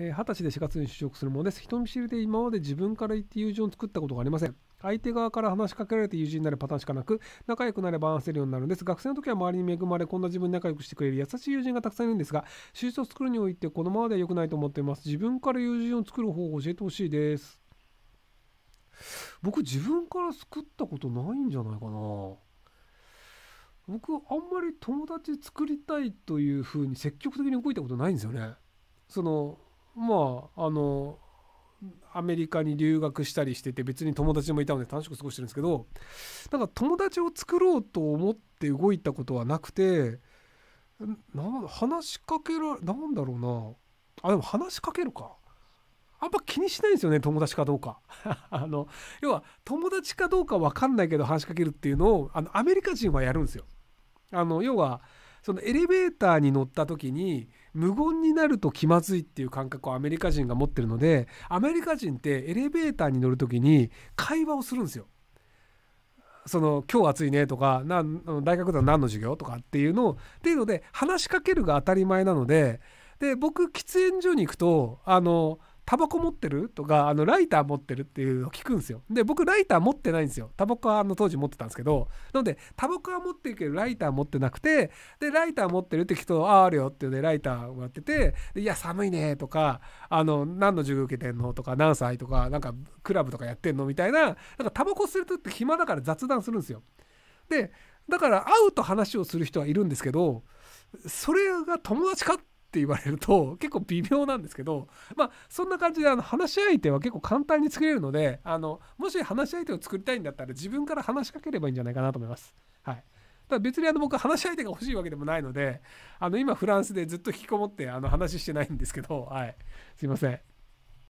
えー、20歳で4月に就職するものです。人見知りで今まで自分から言って友情を作ったことがありません。相手側から話しかけられて友人になるパターンしかなく、仲良くなれば話せるようになるんです。学生の時は周りに恵まれ、こんな自分に仲良くしてくれる優しい友人がたくさんいるんですが、就職作るにおいてこのままでは良くないと思っています。自分から友人を作る方法を教えてほしいです。僕、自分から作ったことないんじゃないかな。僕、あんまり友達作りたいというふうに積極的に動いたことないんですよね。その、まああのアメリカに留学したりしてて別に友達もいたので楽しく過ごしてるんですけどなんか友達を作ろうと思って動いたことはなくてな話しかけるなんだろうなあでも話しかけるかあんま気にしないんですよね友達かどうか あの要は友達かどうか分かんないけど話しかけるっていうのをあのアメリカ人はやるんですよあの要はそのエレベーターに乗った時に無言になると気まずいっていう感覚をアメリカ人が持ってるのでアメリカ人ってエレベーターに乗る時に会話をするんですよ。その今日暑いねとかな大学では何の授業とかっていうのをっていうので話しかけるが当たり前なのでで僕喫煙所に行くとあのタバコ持ってるとか、あの、ライター持ってるっていうのを聞くんですよ。で、僕、ライター持ってないんですよ。タバコはあの当時持ってたんですけど、なので、タバコは持ってるけど、ライター持ってなくて、で、ライター持ってるって聞くと、ああ、あるよっていうで、ライターをやってて、いや、寒いねとか、あの、何の授業受けてんのとか、何歳とか、なんか、クラブとかやってんのみたいな、なんか、タバコ吸うとって暇だから雑談するんですよ。で、だから、会うと話をする人はいるんですけど、それが友達かっって言われると 結構微妙なんですけどまあそんな感じであの話し相手は結構簡単に作れるのであのもし話し相手を作りたいんだったら自分から話しかければいいんじゃないかなと思います。はい、た別にあの僕話し相手が欲しいわけでもないのであの今フランスでずっと引きこもってあの話してないんですけど、はい、すいません。